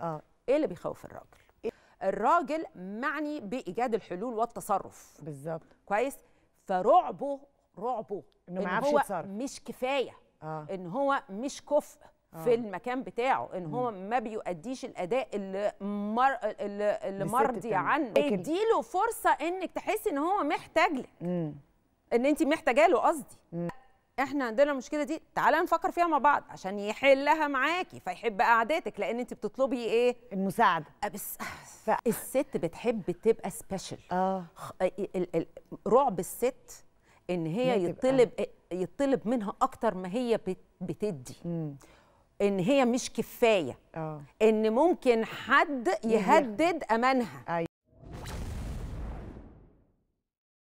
اه ايه اللي بيخوف الراجل الراجل معني بايجاد الحلول والتصرف بالظبط كويس فرعبه رعبه انه إن هو يتصرف. مش كفايه آه. ان هو مش كفء آه. في المكان بتاعه ان مم. هو ما بيؤديش الاداء اللي مر... اللي مرضي عنه اديله فرصه انك تحسي ان هو محتاج لك ان انت محتاجه له قصدي احنا عندنا المشكله دي تعالى نفكر فيها مع بعض عشان يحلها معاكي فيحب قعدتك لان انت بتطلبي ايه المساعده أه، بس ف... الست بتحب تبقى سبيشال اه رعب الست ان هي يطلب يطلب منها اكتر ما هي بتدي مم. ان هي مش كفايه أوه. ان ممكن حد يهدد امانها أيوة.